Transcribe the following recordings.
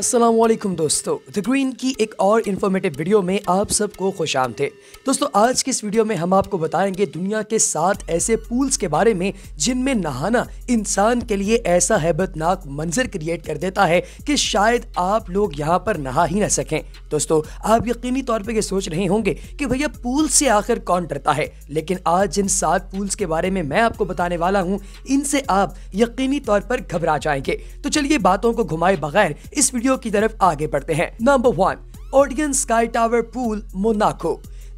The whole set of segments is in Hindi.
असलम दोस्तों द ग्रीन की एक और इन्फॉर्मेटिव वीडियो में आप सबको खुश थे दोस्तों आज की इस वीडियो में हम आपको बताएंगे दुनिया के सात ऐसे पूल्स के बारे में जिनमें नहाना इंसान के लिए ऐसा हैबतनाक मंजर क्रिएट कर देता है कि शायद आप लोग यहाँ पर नहा ही ना सकें दोस्तों आप यकीनी तौर पर यह सोच रहे होंगे कि भैया पूल से आखिर कौन डरता है लेकिन आज जिन सात पूल्स के बारे में मैं आपको बताने वाला हूँ इनसे आप यकीनी तौर पर घबरा जाएंगे तो चलिए बातों को घुमाए बगैर इस वीडियो की तरफ आगे बढ़ते हैं number one Odeon sky tower pool Monaco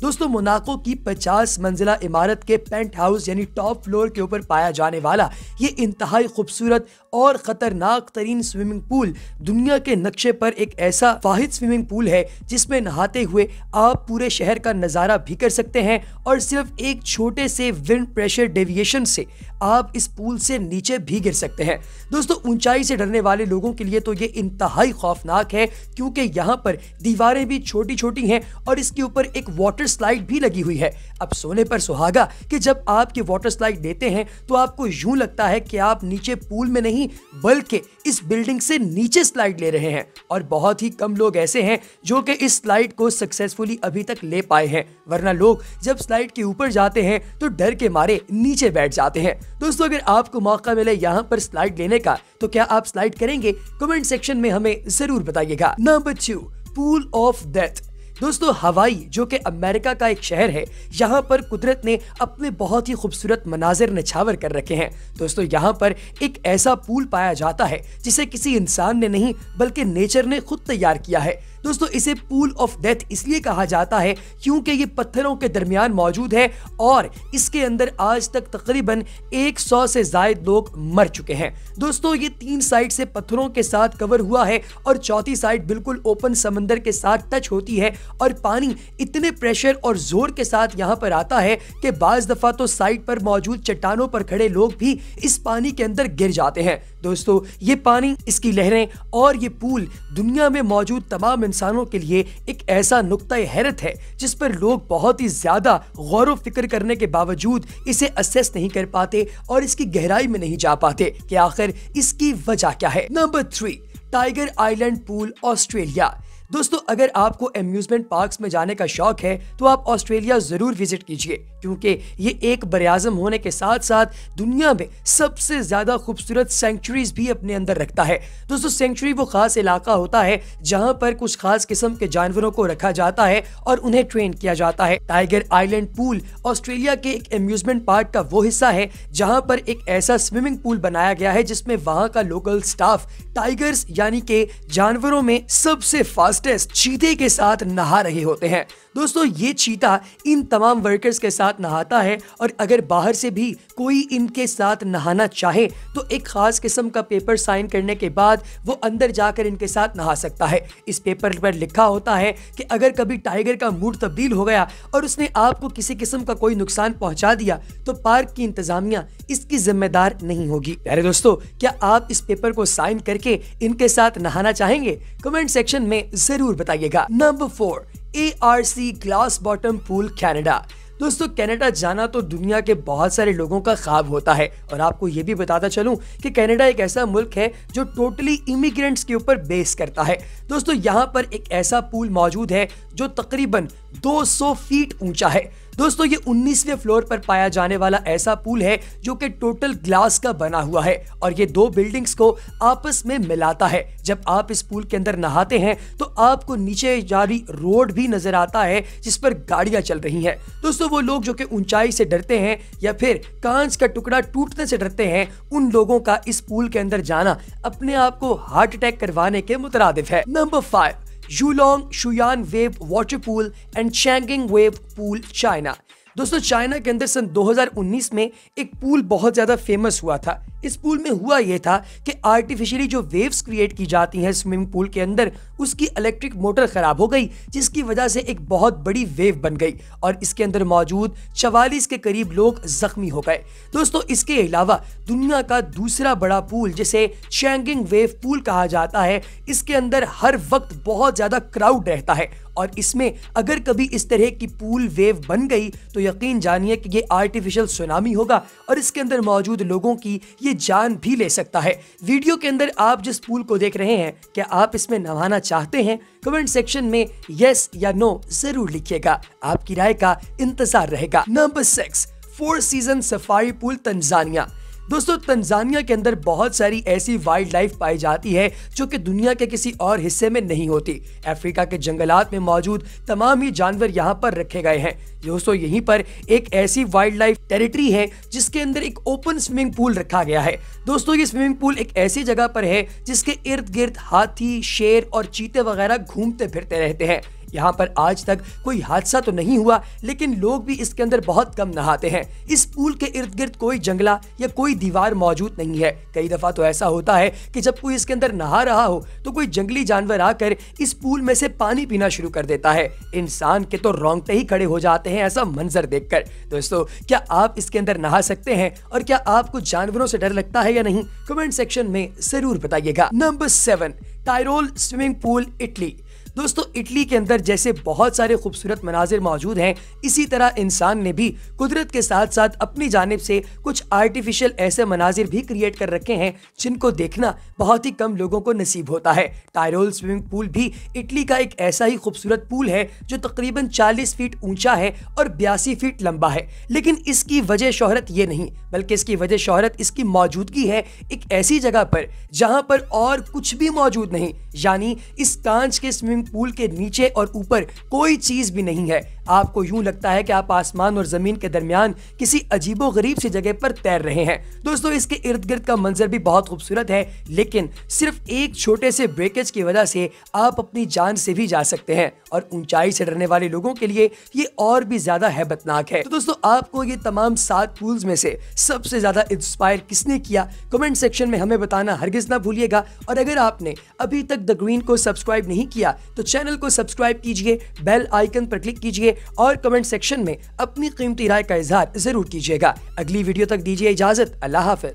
दोस्तों मोनाको की 50 मंजिला इमारत के पेंट हाउस यानी टॉप फ्लोर के ऊपर पाया जाने वाला ये इंतहाई खूबसूरत और ख़तरनाक तरीन स्विमिंग पूल दुनिया के नक्शे पर एक ऐसा वाहिद स्विमिंग पूल है जिसमें नहाते हुए आप पूरे शहर का नज़ारा भी कर सकते हैं और सिर्फ एक छोटे से विंड प्रेशर डेविएशन से आप इस पूल से नीचे भी गिर सकते हैं दोस्तों ऊंचाई से डरने वाले लोगों के लिए तो ये इंतहाई खौफनाक है क्योंकि यहाँ पर दीवारें भी छोटी छोटी हैं और इसके ऊपर एक वाटर स्लाइड भी लगी हुई है अब सोने पर सुहागा कि जब आप ये वाटर स्लाइड देते हैं तो आपको यूं लगता है कि आप नीचे पूल में नहीं बल्कि इस बिल्डिंग से नीचे स्लाइड ले रहे हैं और बहुत ही कम लोग ऐसे हैं जो कि इस स्लाइड को सक्सेसफुली अभी तक ले पाए हैं वरना लोग जब स्लाइड के ऊपर जाते हैं तो डर के मारे नीचे बैठ जाते हैं दोस्तों अगर आपको मौका मिले यहाँ पर स्लाइड लेने का तो क्या आप स्लाइड करेंगे कमेंट सेक्शन में हमें जरूर बताइएगा number two pool of death दोस्तों हवाई जो कि अमेरिका का एक शहर है यहाँ पर कुदरत ने अपने बहुत ही खूबसूरत मनाजिर नछावर कर रखे हैं दोस्तों यहाँ पर एक ऐसा पूल पाया जाता है जिसे किसी इंसान ने नहीं बल्कि नेचर ने खुद तैयार किया है दोस्तों इसे पूल ऑफ डेथ इसलिए कहा जाता है क्योंकि ये पत्थरों के दरमियान मौजूद है और इसके अंदर आज तक तकरीबन 100 से जायद लोग मर चुके हैं दोस्तों ये तीन साइड से पत्थरों के साथ कवर हुआ है और चौथी साइड बिल्कुल ओपन समंदर के साथ टच होती है और पानी इतने प्रेशर और जोर के साथ यहाँ पर आता है कि बाज दफा तो साइड पर मौजूद चट्टानों पर खड़े लोग भी इस पानी के अंदर गिर जाते हैं दोस्तों ये पानी इसकी लहरें और ये पूल दुनिया में मौजूद तमाम इंसानों के लिए एक ऐसा नुकता हैरत है जिस पर लोग बहुत ही ज्यादा गौर फिक्र करने के बावजूद इसे असेस नहीं कर पाते और इसकी गहराई में नहीं जा पाते कि आखिर इसकी वजह क्या है number three tiger island pool Australia दोस्तों अगर आपको एम्यूजमेंट पार्क में जाने का शौक है तो आप ऑस्ट्रेलिया ज़रूर विजिट कीजिए क्योंकि ये एक बरआज़म होने के साथ साथ दुनिया में सबसे ज़्यादा खूबसूरत सेंचुरीज भी अपने अंदर रखता है दोस्तों सेंचुरी वो ख़ास इलाका होता है जहाँ पर कुछ खास किस्म के जानवरों को रखा जाता है और उन्हें ट्रेन किया जाता है टाइगर आइलैंड पूल ऑस्ट्रेलिया के एक एम्यूजमेंट पार्क का वो हिस्सा है जहाँ पर एक ऐसा स्विमिंग पूल बनाया गया है जिसमें वहाँ का लोकल स्टाफ टाइगर्स यानी के जानवरों में सबसे फास्ट हॉस्टेस चीते के साथ नहा रहे होते हैं दोस्तों ये चीता इन तमाम वर्कर्स के साथ नहाता है और अगर बाहर से भी कोई इनके साथ नहाना चाहे तो एक खास किस्म का पेपर साइन करने के बाद वो अंदर जाकर इनके साथ नहा सकता है इस पेपर पर लिखा होता है कि अगर कभी टाइगर का मूड तब्दील हो गया और उसने आपको किसी किस्म का कोई नुकसान पहुंचा दिया तो पार्क की इंतजामिया इसकी जिम्मेदार नहीं होगी अरे दोस्तों क्या आप इस पेपर को साइन करके इनके साथ नहाना चाहेंगे कमेंट सेक्शन में जरूर बताइएगा number four A R C glass bottom pool Canada दोस्तों कनाडा जाना तो दुनिया के बहुत सारे लोगों का ख्वाब होता है और आपको ये भी बताता चलूं कि कनाडा एक ऐसा मुल्क है जो टोटली इमिग्रेंट्स के ऊपर बेस करता है दोस्तों यहाँ पर एक ऐसा पूल मौजूद है जो तकरीबन 200 फीट ऊंचा है दोस्तों ये 19वें फ्लोर पर पाया जाने वाला ऐसा पुल है जो कि टोटल ग्लास का बना हुआ है और ये दो बिल्डिंग्स को आपस में मिलाता है जब आप इस पुल के अंदर नहाते हैं तो आपको नीचे जारी रोड भी नजर आता है जिस पर गाड़ियां चल रही हैं दोस्तों वो लोग जो कि ऊंचाई से डरते हैं या फिर कांच का टुकड़ा टूटने से डरते हैं उन लोगों का इस पुल के अंदर जाना अपने आप को हार्ट अटैक करवाने के मुतरद है number five Yulong Shuyan Wave Water Pool and Changging Wave Pool, China. दोस्तों चाइना के अंदर सन 2019 में एक पूल बहुत ज़्यादा फेमस हुआ था इस पूल में हुआ यह था कि आर्टिफिशियली जो वेव्स क्रिएट की जाती हैं स्विमिंग पूल के अंदर उसकी इलेक्ट्रिक मोटर ख़राब हो गई जिसकी वजह से एक बहुत बड़ी वेव बन गई और इसके अंदर मौजूद चवालीस के करीब लोग ज़ख्मी हो गए दोस्तों इसके अलावा दुनिया का दूसरा बड़ा पूल जिसे चैंगिंग वेव पूल कहा जाता है इसके अंदर हर वक्त बहुत ज़्यादा क्राउड रहता है और इसमें अगर कभी इस तरह की पूल वेव बन गई तो यकीन जानिए कि ये आर्टिफिशियल सुनामी होगा और इसके अंदर मौजूद लोगों की ये जान भी ले सकता है वीडियो के अंदर आप जिस पूल को देख रहे हैं क्या आप इसमें नहाना चाहते हैं कमेंट सेक्शन में यस या नो जरूर लिखिएगा आपकी राय का इंतजार रहेगा number six four season safari pool Tanzania दोस्तों तंजानिया के अंदर बहुत सारी ऐसी वाइल्ड लाइफ पाई जाती है जो कि दुनिया के किसी और हिस्से में नहीं होती अफ्रीका के जंगलात में मौजूद तमाम ही जानवर यहाँ पर रखे गए हैं दोस्तों यहीं पर एक ऐसी वाइल्ड लाइफ टेरिटरी है जिसके अंदर एक ओपन स्विमिंग पूल रखा गया है दोस्तों ये स्विमिंग पूल एक ऐसी जगह पर है जिसके इर्द गिर्द हाथी शेर और चीते वगैरह घूमते फिरते रहते हैं यहाँ पर आज तक कोई हादसा तो नहीं हुआ लेकिन लोग भी इसके अंदर बहुत कम नहाते हैं इस पूल के इर्द गिर्द कोई जंगला या कोई दीवार मौजूद नहीं है कई दफ़ा तो ऐसा होता है कि जब कोई इसके अंदर नहा रहा हो तो कोई जंगली जानवर आकर इस पूल में से पानी पीना शुरू कर देता है इंसान के तो रोंगटे ही खड़े हो जाते हैं ऐसा मंजर देखकर दोस्तों क्या आप इसके अंदर नहा सकते हैं और क्या आपको जानवरों से डर लगता है या नहीं कमेंट सेक्शन में जरूर बताइएगा number seven Tyrol swimming pool Italy दोस्तों इटली के अंदर जैसे बहुत सारे खूबसूरत मनाजिर मौजूद हैं इसी तरह इंसान ने भी कुदरत के साथ साथ अपनी जानब से कुछ आर्टिफिशियल ऐसे मनाजिर भी क्रिएट कर रखे हैं जिनको देखना बहुत ही कम लोगों को नसीब होता है टायरोल स्विमिंग पूल भी इटली का एक ऐसा ही खूबसूरत पूल है जो तकरीबन चालीस फीट ऊंचा है और बयासी फीट लंबा है लेकिन इसकी वजह शोहरत ये नहीं बल्कि इसकी वजह शोहरत इसकी मौजूदगी है एक ऐसी जगह पर जहाँ पर और कुछ भी मौजूद नहीं यानी इस कांच के स्विमिंग पूल के नीचे और ऊपर कोई चीज भी नहीं है आपको यूं लगता है कि आप आसमान और जमीन के दरमियान किसी अजीबो गरीब सी जगह पर तैर रहे हैं दोस्तों इसके इर्द गिर्द का मंजर भी बहुत खूबसूरत है लेकिन सिर्फ एक छोटे से ब्रेकेज की वजह से आप अपनी जान से भी जा सकते हैं और ऊंचाई से डरने वाले लोगों के लिए ये और भी ज्यादा हैबतनाक है तो दोस्तों आपको ये तमाम सात पूल्स में से सबसे ज्यादा इंस्पायर किसने किया कमेंट सेक्शन में हमें बताना हरगिज ना भूलिएगा और अगर आपने अभी तक द ग्रीन को सब्सक्राइब नहीं किया तो चैनल को सब्सक्राइब कीजिए बेल आइकन पर क्लिक कीजिए और कमेंट सेक्शन में अपनी कीमती राय का इजहार जरूर कीजिएगा अगली वीडियो तक दीजिए इजाजत अल्लाह हाफिज